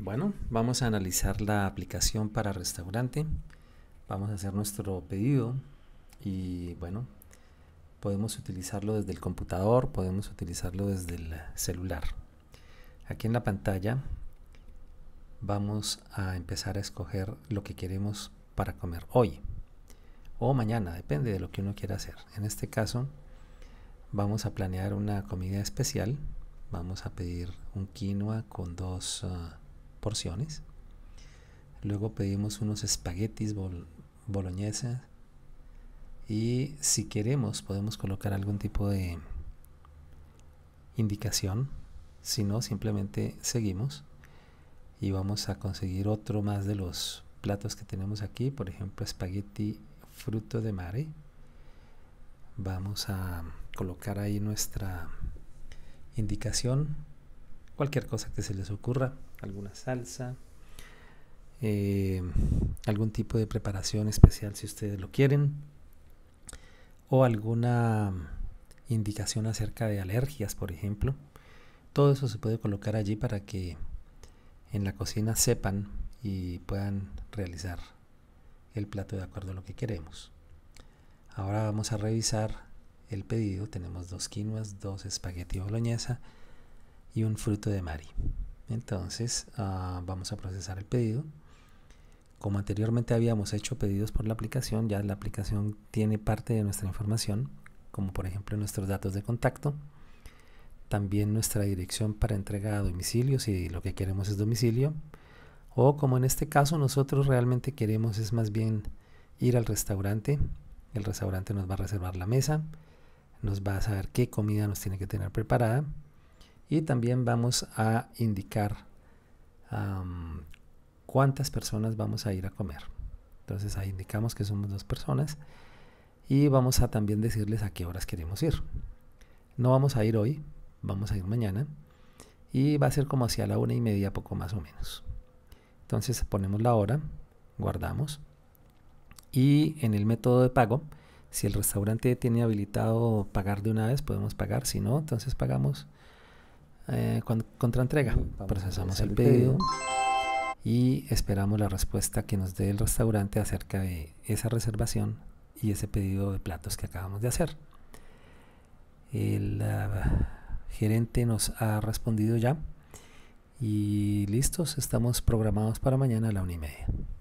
Bueno, vamos a analizar la aplicación para restaurante. Vamos a hacer nuestro pedido y bueno, podemos utilizarlo desde el computador, podemos utilizarlo desde el celular. Aquí en la pantalla vamos a empezar a escoger lo que queremos para comer hoy o mañana, depende de lo que uno quiera hacer. En este caso vamos a planear una comida especial. Vamos a pedir un quinoa con dos... Ah, porciones. Luego pedimos unos espaguetis bol Y si queremos podemos colocar algún tipo de indicación. Si no, simplemente seguimos y vamos a conseguir otro más de los platos que tenemos aquí. Por ejemplo, espagueti fruto de mare. Vamos a colocar ahí nuestra indicación cualquier cosa que se les ocurra, alguna salsa, eh, algún tipo de preparación especial si ustedes lo quieren, o alguna indicación acerca de alergias, por ejemplo. Todo eso se puede colocar allí para que en la cocina sepan y puedan realizar el plato de acuerdo a lo que queremos. Ahora vamos a revisar el pedido. Tenemos dos quinoas, dos espagueti boloñesa, un fruto de Mari. Entonces ah, vamos a procesar el pedido. Como anteriormente habíamos hecho pedidos por la aplicación, ya la aplicación tiene parte de nuestra información, como por ejemplo nuestros datos de contacto, también nuestra dirección para entrega a domicilio, si lo que queremos es domicilio, o como en este caso nosotros realmente queremos es más bien ir al restaurante, el restaurante nos va a reservar la mesa, nos va a saber qué comida nos tiene que tener preparada, y también vamos a indicar cuántas personas vamos a ir a comer. Entonces ahí indicamos que somos dos personas y vamos a también decirles a qué horas queremos ir. No vamos a ir hoy, vamos a ir mañana y va a ser como hacia la una y media, poco más o menos. Entonces ponemos la hora, guardamos y en el método de pago, si el restaurante tiene habilitado pagar de una vez, podemos pagar, si no, entonces pagamos contra entrega Procesamos el pedido, y esperamos la respuesta que nos dé el restaurante acerca de esa reservación y ese pedido de platos que acabamos de hacer. El ah, gerente nos ha respondido ya y listos, estamos programados para mañana a la una y media.